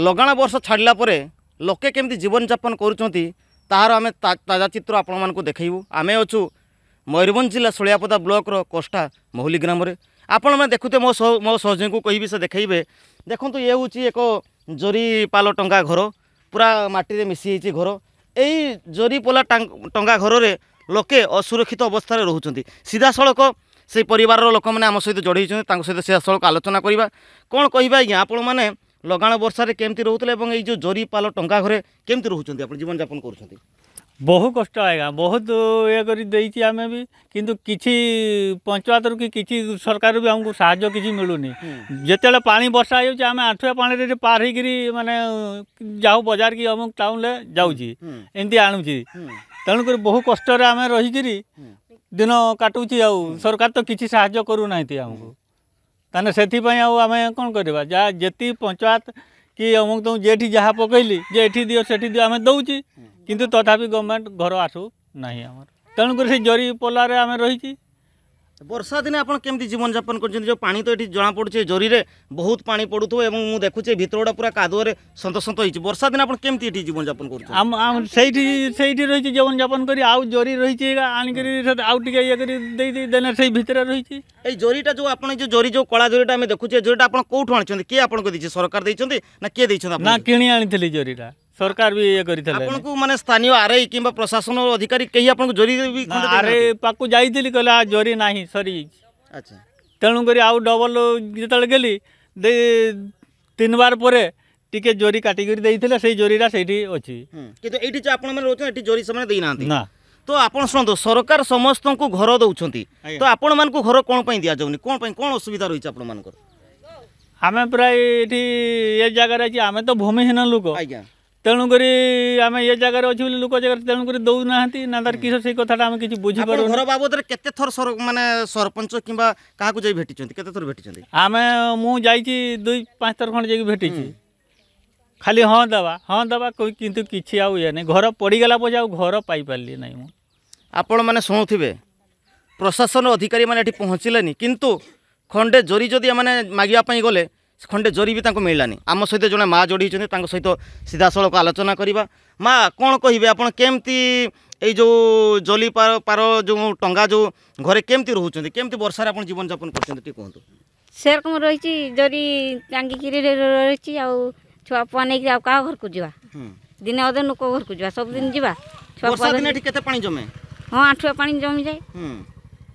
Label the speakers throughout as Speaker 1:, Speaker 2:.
Speaker 1: ଲଗାଣ ବର୍ଷ ଛାଡ଼ିଲା ପରେ ଲୋକେ କେମିତି ଜୀବନଯାପନ କରୁଛନ୍ତି ତାହାର ଆମେ ତାଜା ଚିତ୍ର ଆପଣମାନଙ୍କୁ ଦେଖାଇବୁ ଆମେ ଅଛୁ ମୟୂରଭଞ୍ଜ ଜିଲ୍ଲା ଶୋଳିଆପଦା ବ୍ଲକର କୋଷ୍ଟା ମହୁଲି ଗ୍ରାମରେ ଆପଣମାନେ ଦେଖୁଥିବେ ମୋ ମୋ ସହଯୋଗୀଙ୍କୁ କହିବି ସେ ଦେଖାଇବେ ଦେଖନ୍ତୁ ଇଏ ହେଉଛି ଏକ ଜରି ପାଲ ଟଙ୍କା ଘର ପୁରା ମାଟିରେ ମିଶି ହେଇଛି ଘର ଏଇ ଜରିପୋଲା ଟଙ୍କା ଘରରେ ଲୋକେ ଅସୁରକ୍ଷିତ ଅବସ୍ଥାରେ ରହୁଛନ୍ତି ସିଧାସଳଖ ସେଇ ପରିବାରର ଲୋକମାନେ ଆମ ସହିତ ଯୋଡ଼ି ହୋଇଛନ୍ତି ତାଙ୍କ ସହିତ ସିଧାସଳଖ ଆଲୋଚନା କରିବା କ'ଣ କହିବା ଆଜ୍ଞା ଆପଣମାନେ लगा
Speaker 2: वर्षा केमती रोते जो जोरी पाल टा घरे केमती रोचान जीवन जापन कर बहु कष्ट आज्ञा बहुत ये करें भी किंतु कि पंचायत रू कि सरकार भी आमको साज्य किसी मिलूनी हम्म। जिते पा बर्षा होम आठुआ पाने पार हो मैंने जाऊ बजार की अमुक टाउन जाऊँगी हम्म। हम्म। एमती आणुची तेणुक बहु कष्ट आम रहीकि दिन काटू सरकार तो किसी साज करूना आमको तेल से आम कौन करवा जी पंचायत कि अमुक तुम जे जहाँ पकईली जे इटी दि से दि आम दौर कितु तथापि गवर्नमेंट घर आसू ना आम तेणुक जरी पोलार आम रही ବର୍ଷା ଦିନେ
Speaker 1: ଆପଣ କେମିତି ଜୀବନଯାପନ କରୁଛନ୍ତି ଯେଉଁ ପାଣି ତ ଏଠି ଜଣାପଡ଼ୁଛି ଜରିରେ ବହୁତ ପାଣି ପଡ଼ୁଥିବ ଏବଂ ମୁଁ ଦେଖୁଛି ଭିତରଗୁଡ଼ା
Speaker 2: ପୁରା କାଦୁଅରେ ସନ୍ତସନ୍ତ ହେଇଛି ବର୍ଷା ଦିନେ ଆପଣ କେମିତି ଏଠି ଜୀବନଯାପନ କରୁଛନ୍ତି ଆମ ସେଇଠି ସେଇଠି ରହିଛି ଜୀବନଯାପନ କରି ଆଉ ଜରି ରହିଛି ଆଣିକରି ଆଉ ଟିକେ ଇଏ କରି ଦେଇ ଦେଲେ ସେଇ ଭିତରେ ରହିଛି
Speaker 1: ଏଇ ଜରିଟା ଯେଉଁ ଆପଣ ଯେଉଁ ଜରି ଯେଉଁ କଳା ଜରିଟା ଆମେ ଦେଖୁଛେ ଜରିଟା ଆପଣ କେଉଁଠୁ ଆଣିଛନ୍ତି କିଏ ଆପଣଙ୍କୁ ଦେଇଛି ସରକାର ଦେଇଛନ୍ତି
Speaker 2: ନା କିଏ ଦେଇଛନ୍ତି ନା କିଣି ଆଣିଥିଲି ଜରିଟା सरकार भी ये करी थले आपन को माने स्थानीय आरे किबा प्रशासन अधिकारी कहि आपन को जोरी भी आरे पाकू जाई दिली कला जोरी नाही सॉरी अच्छा तेलु करी आउ डबल जेतळ गेली दे तीन बार परे टिके जोरी कैटेगरी देई थले सेई जोरीरा सेठी ओछि हम कितो एठी आपन माने रोछ एठी जोरी समान
Speaker 1: देई नांती ना तो आपन सुन तो, सरकार समस्त को घर दउछंती तो आपन मान को घर कोन पई
Speaker 2: दिया जाउनी कोन असुविधा रहिछ आपन मान प्राय एठी ए जगह रे तो भूमिहीन लोग তেমনি আমি এ জায়গায় অছি বলে লোক জায়গায় তেমনি দৌ না না তার কি সেই কথাটা আমি কিছু বুঝি পারু ঘর বাবদরে কেতে থর মানে সরপঞ্চ কিংবা কাহাকু যাই ভেটিছেন কেতে থর ভেটিছেন আমি মু যাইছি দুই পাঁচ থর খন্ড যাই ভেটিছি খালি হ্যাঁ দেবা হ্যাঁ দেবা কিন্তু কিছু আউ ইয়ে নাই ঘর পড়িগলা পছে আউ ঘর পাইপারি নাই মু আপন মানে শুণুবে প্রশাসন অধিকারী মানে এটি পৌঁছলে
Speaker 1: কিন্তু খণ্ডে জরি যদি মানে মাগিয়া গলে ଖଣ୍ଡେ ଜରି ବି ତାଙ୍କୁ ମିଳିଲାନି ଆମ ସହିତ ଜଣେ ମା ଯୋଡ଼ି ହୋଇଛନ୍ତି ତାଙ୍କ ସହିତ ସିଧାସଳଖ ଆଲୋଚନା କରିବା ମା କ'ଣ କହିବେ ଆପଣ କେମିତି ଏଇ ଯେଉଁ ଜଲି ପାର ଯେଉଁ ଟଙ୍ଗା ଯେଉଁ ଘରେ କେମିତି ରହୁଛନ୍ତି କେମିତି ବର୍ଷାରେ ଆପଣ ଜୀବନଯାପନ କରୁଛନ୍ତି ଟିକେ କୁହନ୍ତୁ
Speaker 3: ସେରକମ ରହିଛି ଜରି ଟାଙ୍ଗିକିରି ରହିଛି ଆଉ ଛୁଆ ପୁଆ ନେଇକି ଆଉ କାହା ଘରକୁ ଯିବା ଦିନେ ଅଧେ ଲୋକ ଘରକୁ ଯିବା ସବୁଦିନ ଯିବା ଛୁଆ ପୁଆ କେତେ ପାଣି ଜମେ ହଁ ଆଣ୍ଠୁଆ ପାଣି ଜମିଯାଏ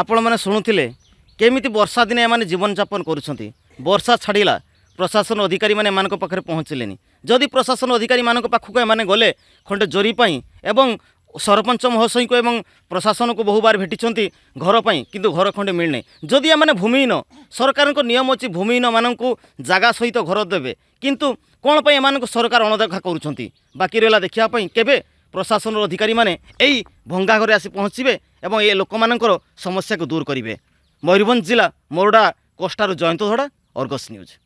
Speaker 1: ଆପଣମାନେ ଶୁଣୁଥିଲେ କେମିତି ବର୍ଷା ଦିନେ ଏମାନେ ଜୀବନଯାପନ କରୁଛନ୍ତି ବର୍ଷା ଛାଡ଼ିଲା ପ୍ରଶାସନ ଅଧିକାରୀମାନେ ଏମାନଙ୍କ ପାଖରେ ପହଞ୍ଚିଲେନି ଯଦି ପ୍ରଶାସନ ଅଧିକାରୀମାନଙ୍କ ପାଖକୁ ଏମାନେ ଗଲେ ଖଣ୍ଡେ ଜରି ପାଇଁ ଏବଂ ସରପଞ୍ଚ ମହାଶୟଙ୍କୁ ଏବଂ ପ୍ରଶାସନକୁ ବହୁବାର ଭେଟିଛନ୍ତି ଘର ପାଇଁ କିନ୍ତୁ ଘର ଖଣ୍ଡେ ମିଳିନି ଯଦି ଏମାନେ ଭୂମିହୀନ ସରକାରଙ୍କ ନିୟମ ଅଛି ଭୂମିହୀନମାନଙ୍କୁ ଜାଗା ସହିତ ଘର ଦେବେ କିନ୍ତୁ କ'ଣ ପାଇଁ ଏମାନଙ୍କୁ ସରକାର ଅଣଦେଖା କରୁଛନ୍ତି ବାକି ରହିଲା ଦେଖିବା ପାଇଁ କେବେ ପ୍ରଶାସନର ଅଧିକାରୀମାନେ ଏଇ ଭଙ୍ଗା ଘରେ ଆସି ପହଞ୍ଚିବେ ଏବଂ ଏ ଲୋକମାନଙ୍କର ସମସ୍ୟାକୁ ଦୂର କରିବେ ମୟୂରଭଞ୍ଜ ଜିଲ୍ଲା ମୋରଡ଼ା କୋଷ୍ଟାରୁ ଜୟନ୍ତ ଧଡ଼ା ଅର୍ଗସ୍ ନ୍ୟୁଜ୍